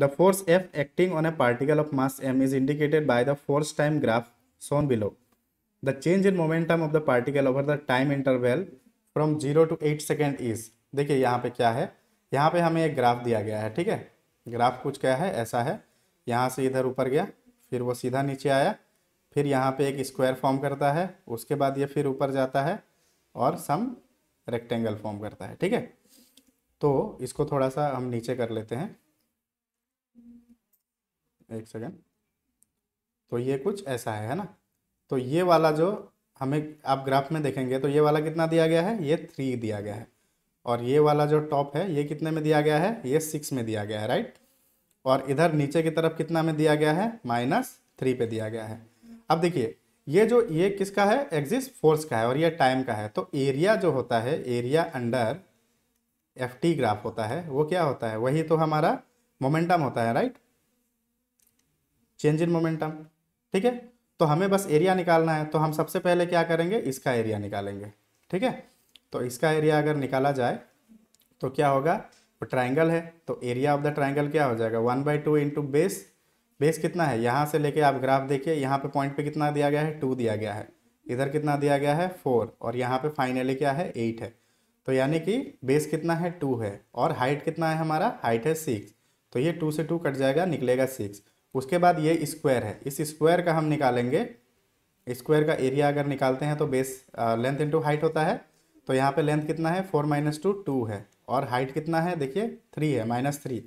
The force F acting on a particle of mass m is indicated by the force time graph shown below. The change in momentum of the particle over the time interval from zero to eight second is देखिए यहाँ पे क्या है यहाँ पे हमें एक graph दिया गया है ठीक है ग्राफ कुछ क्या है ऐसा है यहाँ से इधर ऊपर गया फिर वो सीधा नीचे आया फिर यहाँ पे एक स्क्वायर फॉर्म करता है उसके बाद ये फिर ऊपर जाता है और सम रेक्टेंगल फॉर्म करता है ठीक है तो इसको थोड़ा सा हम नीचे कर लेते हैं एक सेकेंड तो ये कुछ ऐसा है है ना तो ये वाला जो हमें आप ग्राफ में देखेंगे तो ये वाला कितना दिया गया है ये थ्री दिया गया है और ये वाला जो टॉप है ये कितने में दिया गया है ये सिक्स में दिया गया है राइट और इधर नीचे की तरफ कितना में दिया गया है माइनस थ्री पे दिया गया है अब देखिए ये जो ये किसका है एग्जिस्ट फोर्स का है और ये टाइम का है तो एरिया जो होता है area under F T graph होता है वो क्या होता है वही तो हमारा मोमेंटम होता है राइट चेंज इन मोमेंटम ठीक है तो हमें बस एरिया निकालना है तो हम सबसे पहले क्या करेंगे इसका एरिया निकालेंगे ठीक है तो इसका एरिया अगर निकाला जाए तो क्या होगा वो ट्राइंगल है तो एरिया ऑफ द ट्राइंगल क्या हो जाएगा one by two into base base कितना है यहाँ से लेके आप ग्राफ देखिए यहाँ पे पॉइंट पे कितना दिया गया है टू दिया गया है इधर कितना दिया गया है फोर और यहाँ पे फाइनली क्या है एट है तो यानी कि बेस कितना है टू है और हाइट कितना है हमारा हाइट है सिक्स तो ये टू से टू कट जाएगा निकलेगा सिक्स उसके बाद ये स्क्वायर है इस स्क्वायर का हम निकालेंगे स्क्वायर का एरिया अगर निकालते हैं तो बेस लेंथ इंटू हाइट होता है तो यहाँ पे लेंथ कितना है फोर माइनस टू टू है और हाइट कितना है देखिए थ्री है माइनस थ्री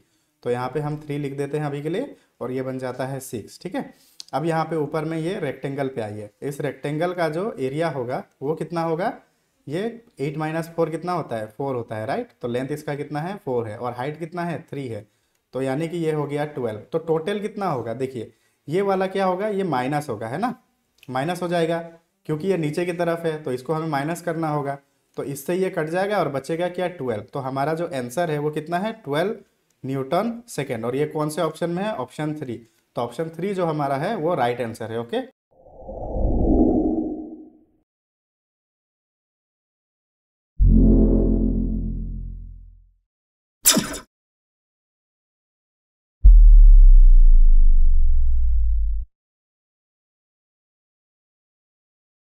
तो यहाँ पे हम थ्री लिख देते हैं अभी के लिए और ये बन जाता है सिक्स ठीक है अब यहाँ पे ऊपर में ये रेक्टेंगल पे आइए इस रेक्टेंगल का जो एरिया होगा वो कितना होगा ये एट माइनस फोर कितना होता है फोर होता है राइट तो लेंथ इसका कितना है फोर है और हाइट कितना है थ्री है तो यानी कि ये हो गया ट्वेल्व तो टोटल कितना होगा देखिए ये वाला क्या होगा ये माइनस होगा है ना माइनस हो जाएगा क्योंकि ये नीचे की तरफ है तो इसको हमें माइनस करना होगा तो इससे ये कट जाएगा और बचेगा क्या ट्वेल्व तो हमारा जो आंसर है वो कितना है ट्वेल्व न्यूटन सेकेंड और ये कौन से ऑप्शन में है ऑप्शन थ्री तो ऑप्शन थ्री जो हमारा है वो राइट आंसर है ओके